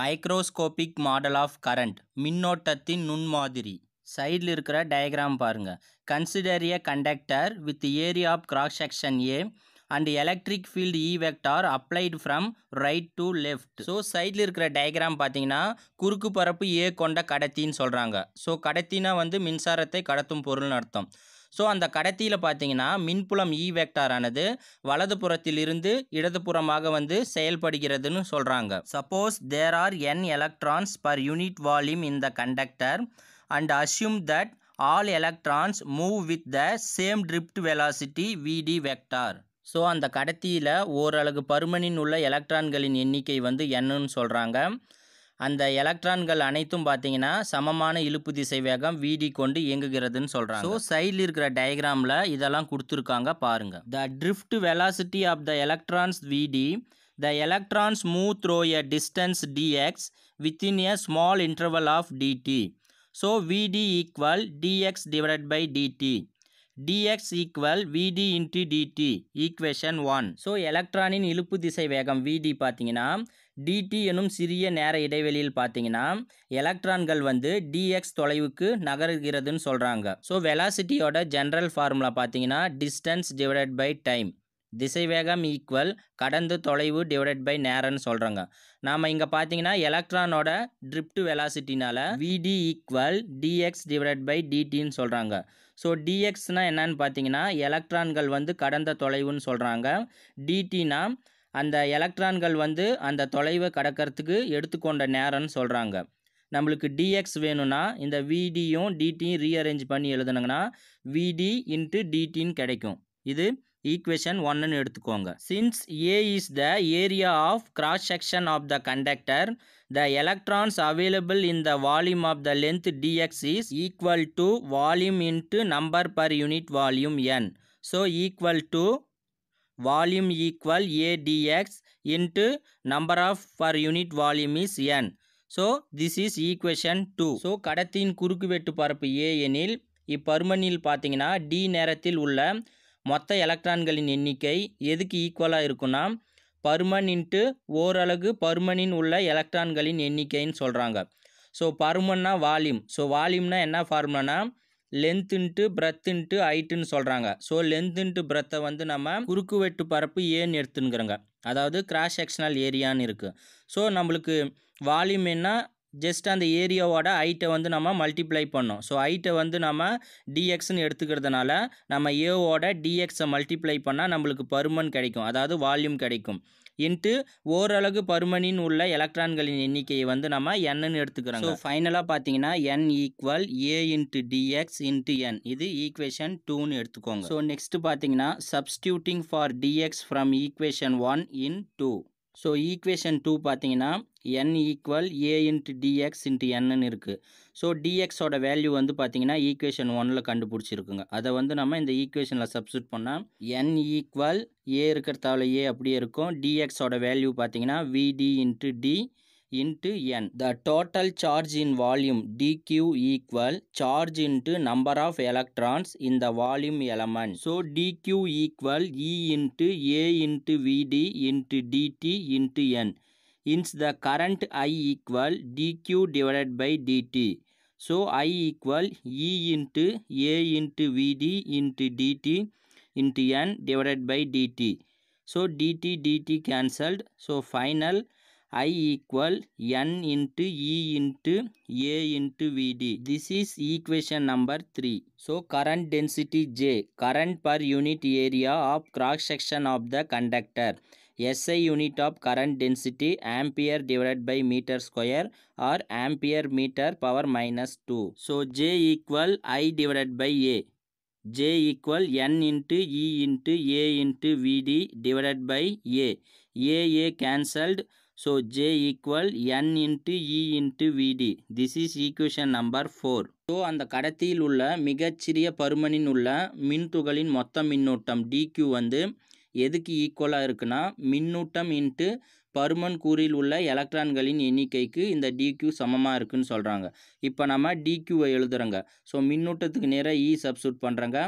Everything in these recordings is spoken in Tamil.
மைக்ரோஸ்கோபிக் மாடல் ஆஃப் கரண்ட் மின்னோட்டத்தின் நுண்மாதிரி சைடில் இருக்கிற டயக்ராம் பாருங்கள் consider a conductor with area of cross section A and electric field E e vector applied from right to left so சைடில் இருக்கிற டயக்ராம் பார்த்தீங்கன்னா குறுக்கு பரப்பு ஏ கொண்ட கடத்தின்னு சொல்கிறாங்க ஸோ கடத்தினா வந்து மின்சாரத்தை கடத்தும் பொருள்னு அர்த்தம் ஸோ அந்த கடத்தியில் பார்த்தீங்கன்னா மின்புலம் இ e ஆனது வலது புறத்திலிருந்து இடதுபுறமாக வந்து செயல்படுகிறதுன்னு சொல்கிறாங்க suppose there are N electrons per unit volume in the conductor and assume that all electrons move with the same drift velocity VD vector so அந்த கடத்தியில் ஓரளவு பருமனின் உள்ள எலக்ட்ரான்களின் எண்ணிக்கை வந்து என்னன்னு சொல்கிறாங்க அந்த எலக்ட்ரான்கள் அனைத்தும் பார்த்தீங்கன்னா சமமான இழுப்பு திசை வேகம் விடி கொண்டு இயங்குகிறதுன்னு சொல்கிறாங்க ஸோ சைடில் இருக்கிற டயக்ராமில் இதெல்லாம் கொடுத்துருக்காங்க பாருங்கள் the drift velocity of the electrons VD the electrons move through a distance DX within a small interval of DT so VD equal DX divided by DT dx equal vd into dt equation 1 so எலக்ட்ரானின் இழுப்பு திசை வேகம் vd பார்த்தீங்கன்னா dt எனும் சிறிய நேர இடைவெளியில் பார்த்தீங்கன்னா எலக்ட்ரான்கள் வந்து dx தொலைவுக்கு நகர்கிறதுன்னு சொல்கிறாங்க ஸோ வெலாசிட்டியோட ஜென்ரல் ஃபார்முலா பார்த்தீங்கன்னா டிஸ்டன்ஸ் டிவைடட் பை டைம் திசை வேகம் ஈக்குவல் கடந்து தொலைவு டிவைடட் பை நேரம்னு சொல்கிறாங்க நாம் இங்கே பார்த்தீங்கன்னா எலக்ட்ரானோட ட்ரிப்ட் வெலாசிட்டினால் VD equal DX divided by டிடின்னு சொல்கிறாங்க ஸோ டிஎக்ஸ்னால் என்னன்னு பார்த்தீங்கன்னா எலக்ட்ரான்கள் வந்து கடந்த தொலைவுன்னு சொல்கிறாங்க டிடினா அந்த எலக்ட்ரான்கள் வந்து அந்த தொலைவை கடக்கிறதுக்கு எடுத்துக்கொண்ட நேரம்னு சொல்கிறாங்க நம்மளுக்கு டிஎக்ஸ் வேணும்னா இந்த விடியும் டிடியும் ரீஅரேஞ்ச் பண்ணி எழுதணுங்கன்னா விடி இன்ட்டு டிடின்னு கிடைக்கும் இது ஈக்குவேஷன் ஒன்னுன்னு எடுத்துக்கோங்க since A is the area of cross section of the conductor the electrons available in the volume of the length DX is equal to volume into number per unit volume N so equal to volume equal A dx into number of per unit volume is N so this is equation two so கடத்தின் குறுக்கு வெட்டு பரப்பு ஏ எனில் இப்பருமனில் பார்த்தீங்கன்னா டி நேரத்தில் உள்ள மொத்த எலக்ட்ரான்களின் எண்ணிக்கை எதுக்கு ஈக்குவலாக இருக்குன்னா பருமன் இன்ட்டு ஓரலகு பருமனின் உள்ள எலக்ட்ரான்களின் எண்ணிக்கைன்னு சொல்கிறாங்க ஸோ பருமன்னா வால்யூம் ஸோ வால்யூம்னா என்ன ஃபார்முலானா லென்த்துன்ட்டு பிரத்துன்ட்டு ஹைட்டுன்னு சொல்கிறாங்க ஸோ லென்த்துன்ட்டு பிரத்தை வந்து நம்ம குறுக்கு வெட்டு பரப்பு ஏன்னு எடுத்துங்கிறாங்க அதாவது கிராஸ் செக்ஷனல் ஏரியான்னு இருக்குது ஸோ நம்மளுக்கு வால்யூம் என்ன ஜஸ்ட் அந்த ஏரியாவோட ஐட்டை வந்து நம்ம மல்டிப்ளை பண்ணோம் ஸோ ஐட்டை வந்து நம்ம டிஎக்ஸ்ன்னு எடுத்துக்கிறதுனால நம்ம ஏவோட டிஎக்ஸை மல்டிப்ளை பண்ணால் நம்மளுக்கு பருமன் கிடைக்கும் அதாவது வால்யூம் கிடைக்கும் இன்ட்டு ஓரளவு பருமனின் உள்ள எலக்ட்ரான்களின் எண்ணிக்கையை வந்து நம்ம என்னன்னு எடுத்துக்கிறோம் ஸோ ஃபைனலாக பார்த்தீங்கன்னா N equal A into DX into N இது ஈக்குவேஷன் டூன்னு எடுத்துக்கோங்க ஸோ நெக்ஸ்ட்டு பார்த்தீங்கன்னா substituting for DX from equation one in two so equation two பார்த்தீங்கன்னா N equal A into DX into என்னு இருக்குது ஸோ டிஎக்ஸோட வேல்யூ வந்து பார்த்தீங்கன்னா ஈக்குவேஷன் ஒனில் கண்டுபிடிச்சிருக்குங்க அதை வந்து நம்ம இந்த ஈக்குவேஷனில் சப்ஸ்டியூட் பண்ணால் என் ஈக்குவல் ஏ இருக்கிறதால ஏ அப்படியே இருக்கும் டிஎக்ஸோட வேல்யூ பார்த்தீங்கன்னா VD into T into n. The total charge in volume dq equal charge into number of electrons in the volume element. So dq equal E into A into Vd into dt into n. Hence the current I equal dq divided by dt. So I equal E into A into Vd into dt into n divided by dt. So dt dt cancelled. So final I equal N into E into A into VD. This is equation number 3. So current density J, current per unit area of cross section of the conductor. SI unit of current density ampere divided by meter square or ampere meter power minus 2. So J equal I divided by A. J equal N into E into A into VD divided by A. A A cancelled So J equal N into E into VD. This is equation number 4. So அந்த கடத்தியில் உள்ள மிகச்சிறிய பருமனின் உள்ள மின்துகளின் மொத்த மின்னூட்டம் டிக்யூ வந்து எதுக்கு ஈக்குவலாக இருக்குன்னா மின்னூட்டம் இன்ட்டு பருமன் கூறில் உள்ள எலக்ட்ரான்களின் எண்ணிக்கைக்கு இந்த டிக்யூ சமமாக இருக்குன்னு சொல்கிறாங்க இப்போ நம்ம டிக்யூவை எழுதுகிறோங்க ஸோ மின்னூட்டத்துக்கு நேராக இ e சப்ஸ்டியூட் பண்ணுறங்க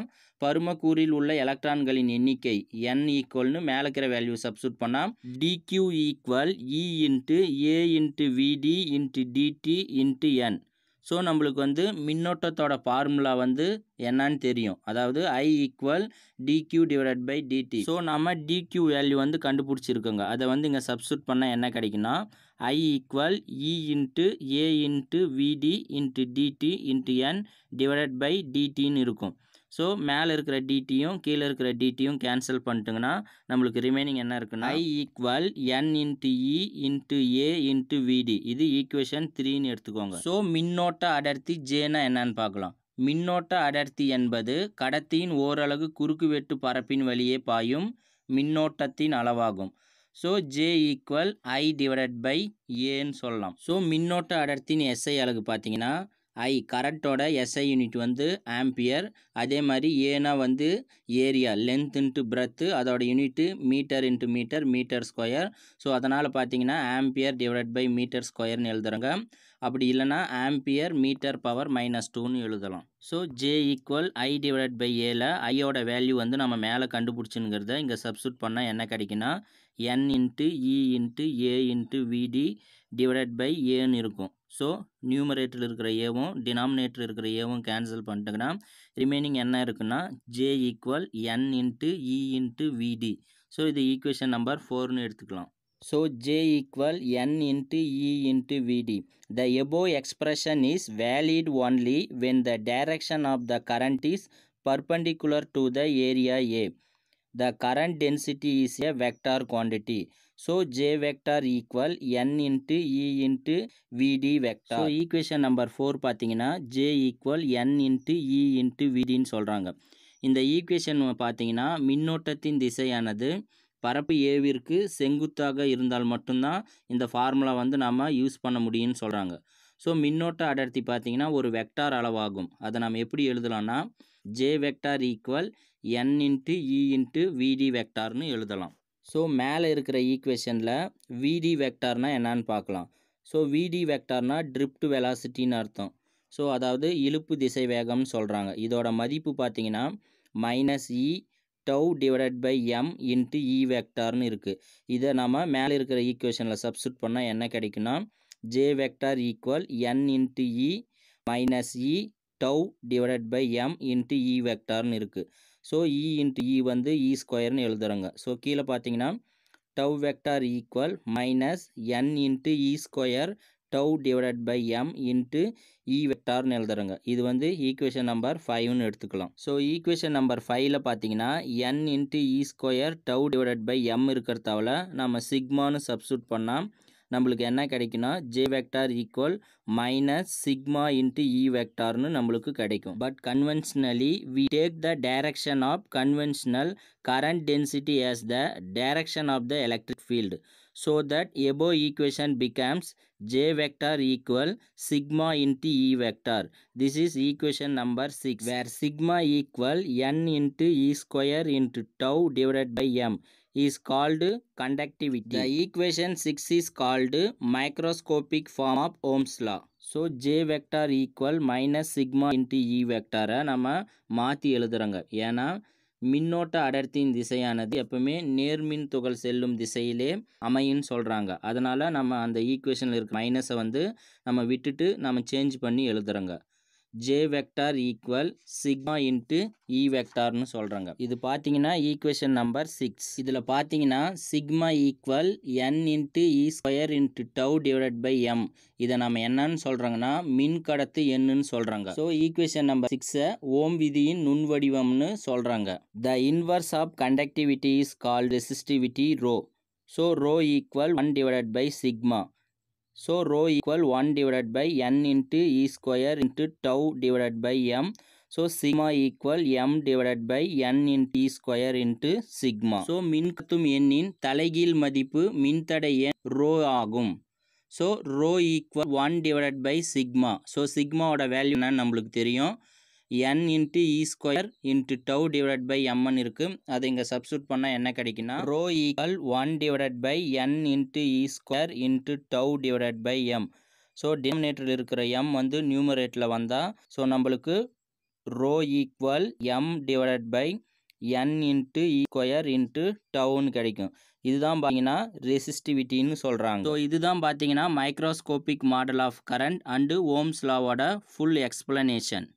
பருமக்கூறில் உள்ள எலக்ட்ரான்களின் எண்ணிக்கை என் ஈக்குவல்னு மேலே இருக்கிற வேல்யூ சப்ஸ்டியூட் பண்ணால் DQ equal E into A into VD into DT into N so நம்மளுக்கு வந்து மின்னோட்டத்தோட ஃபார்முலா வந்து என்னன்னு தெரியும் அதாவது I equal DQ divided by DT so நம்ம டிக்யூ வேல்யூ வந்து கண்டுபிடிச்சிருக்கோங்க அதை வந்து இங்கே சப்ஸ்டியூட் பண்ணால் என்ன கிடைக்குன்னா I equal E into A into VD into DT into N divided by டிடின்னு இருக்கும் ஸோ மேலே இருக்கிற டிடியும் கீழே இருக்கிற டிடியும் கேன்சல் பண்ணிட்டுங்கன்னா நம்மளுக்கு ரிமைனிங் என்ன இருக்குன்னா I equal N into E into A into VD இது ஈக்குவேஷன் த்ரீன்னு எடுத்துக்கோங்க ஸோ மின்னோட்ட அடர்த்தி ஜேனா என்னன்னு பார்க்கலாம் மின்னோட்ட அடர்த்தி என்பது கடத்தியின் ஓரளவு குறுக்குவெட்டு பரப்பின் வழியே பாயும் மின்னோட்டத்தின் அளவாகும் so J equal I divided by ஏன்னு சொல்லலாம் ஸோ மின்னோட்ட அடர்த்தின் எஸ்ஐ அழகு பார்த்தீங்கன்னா ஐ கரண்ட்டோட எஸ்ஐ யூனிட் வந்து ஆம்பியர் அதே மாதிரி ஏனா வந்து ஏரியா லென்த் இன்ட்டு பிரத்து அதோட unit metre into metre metre square so அதனால் பார்த்தீங்கன்னா ஆம்பியர் டிவைட் பை மீட்டர் ஸ்கொயர்னு எழுதுறங்க அப்படி இல்லைனா ஆம்பியர் மீட்டர் பவர் மைனஸ் டூன்னு எழுதலாம் so J equal I divide by ஏல ஐயோட வேல்யூ வந்து நம்ம மேலே கண்டுபிடிச்சுங்கிறத இங்கே சப்ஸ்டியூட் பண்ணால் என்ன கிடைக்குன்னா N into E into A into VD divide by ஏன்னு இருக்கும் ஸோ நியூமரேட்டரில் இருக்கிற ஏவும் டினாமினேட்டர் இருக்கிற ஏவும் கேன்சல் பண்ணிட்டோங்கன்னா ரிமைனிங் என்ன இருக்குன்னா ஜே ஈக்குவல் என் இன்ட்டு இ இன்ட்டு விடி ஸோ இது ஈக்குவேஷன் நம்பர் ஃபோர்னு எடுத்துக்கலாம் so J equal N into E into v d the above expression is valid only when the direction of the current is perpendicular to the area A the current density is a vector quantity so J vector equal N into E into v d vector So equation number 4 பார்த்தீங்கன்னா J equal N into E into VDன்னு சொல்கிறாங்க இந்த ஈக்குவேஷன் பார்த்தீங்கன்னா மின்னோட்டத்தின் திசையானது பரப்பு ஏவிற்கு செங்குத்தாக இருந்தால் மட்டும்தான் இந்த ஃபார்முலா வந்து நம்ம யூஸ் பண்ண முடியும்னு சொல்கிறாங்க ஸோ மின்னோட்ட அடர்த்தி பார்த்திங்கன்னா ஒரு வெக்டார் அளவாகும் அதை நம்ம எப்படி எழுதலாம்னா ஜே வெக்டார் ஈக்குவல் என் இன்ட்டு இ இன்ட்டு விடி வெக்டார்னு எழுதலாம் ஸோ மேலே இருக்கிற ஈக்குவேஷனில் விடி வெக்டார்னால் என்னான்னு பார்க்கலாம் ஸோ விடி வெக்டார்னால் ட்ரிப்ட் வெலாசிட்டின்னு அர்த்தம் ஸோ அதாவது இழுப்பு திசை வேகம்னு சொல்கிறாங்க இதோட மதிப்பு பார்த்தீங்கன்னா minus e tau divided by m into e வெக்டார்னு இருக்குது இதை நம்ம மேலே இருக்கிற ஈக்குவேஷனில் சப்ஸ்டியூட் பண்ணால் என்ன கிடைக்குன்னா J vector equal N into e minus e tau divided by m into e வெக்டார்னு இருக்குது ஸோ இ இன்ட்டு இ வந்து இ ஸ்கொயர்னு எழுதுகிறோங்க ஸோ கீழே பார்த்தீங்கன்னா tau vector equal minus n into e square tau divided by m into e வெக்டார்னு எழுதுறங்க இது வந்து ஈக்குவேஷன் நம்பர் ஃபைவ்னு எடுத்துக்கலாம் ஸோ ஈக்குவேஷன் நம்பர் ஃபைவ்ல பார்த்தீங்கன்னா n into e square tau divided by m இருக்கிறதாவில் நம்ம சிக்மானு சப்ஸ்டியூட் பண்ணால் நம்மளுக்கு என்ன கிடைக்குன்னா J vector equal minus sigma into e வெக்டார்னு நம்மளுக்கு கிடைக்கும் but conventionally we take the direction of conventional current density as the direction of the electric field so that above equation becomes j vector equal sigma into e vector this is equation number 6 where sigma equal n into e square into tau divided by m is called conductivity. The six is called called form form of Ohm's so J vector equal minus sigma into e வெக்டாரை நம்ம மாற்றி எழுதுகிறோங்க ஏன்னா மின்னோட்ட அடர்த்தியின் திசையானது எப்பவுமே நேர்மின் துகள் செல்லும் திசையிலே அமையும்னு சொல்கிறாங்க அதனால் நம்ம அந்த ஈக்குவேஷனில் இருக்க மைனஸை வந்து நம்ம விட்டுட்டு நம்ம சேஞ்ச் பண்ணி எழுதுகிறோங்க J vector equal sigma into vector வெக்டார்னு e சொல்கிறாங்க இது பார்த்திங்கினா equation நம்பர் சிக்ஸ் இதில் பார்த்தீங்கன்னா sigma equal N into E square into tau divided by m இதை நம்ம என்னன்னு சொல்கிறாங்கன்னா மின் கடத்து என்னன்னு சொல்கிறாங்க ஸோ equation நம்பர் சிக்ஸை ஓம் விதியின் நுண் வடிவம்னு சொல்கிறாங்க the inverse of conductivity is called resistivity rho so rho equal one divided by sigma so rho equal one divided by n into e square into tau divided by m so sigma equal m divided by n into e square into sigma so மின்கத்தும் எண்ணின் தலைகீழ் மதிப்பு மின்தடை எண் ரோ ஆகும் so rho equal one divided by sigma so சிக்மாவோட வேல்யூ என்னன்னு நம்மளுக்கு தெரியும் n into e square into tau divide by m n இருக்குது அதை இங்கே சப்ஸ்டியூட் பண்ணால் என்ன கிடைக்குன்னா rho equal one divide by n into e square into tau divide by m so டினாமினேட்டரில் இருக்கிற எம் வந்து நியூமரேட்டில் வந்தால் ஸோ நம்மளுக்கு rho equal m divide by n into e square into டவுன்னு கிடைக்கும் இதுதான் பார்த்தீங்கன்னா ரெசிஸ்டிவிட்டின்னு சொல்கிறாங்க ஸோ இதுதான் பார்த்தீங்கன்னா microscopic model of current and Ohm's லாவோட ஃபுல் எக்ஸ்பிளனேஷன்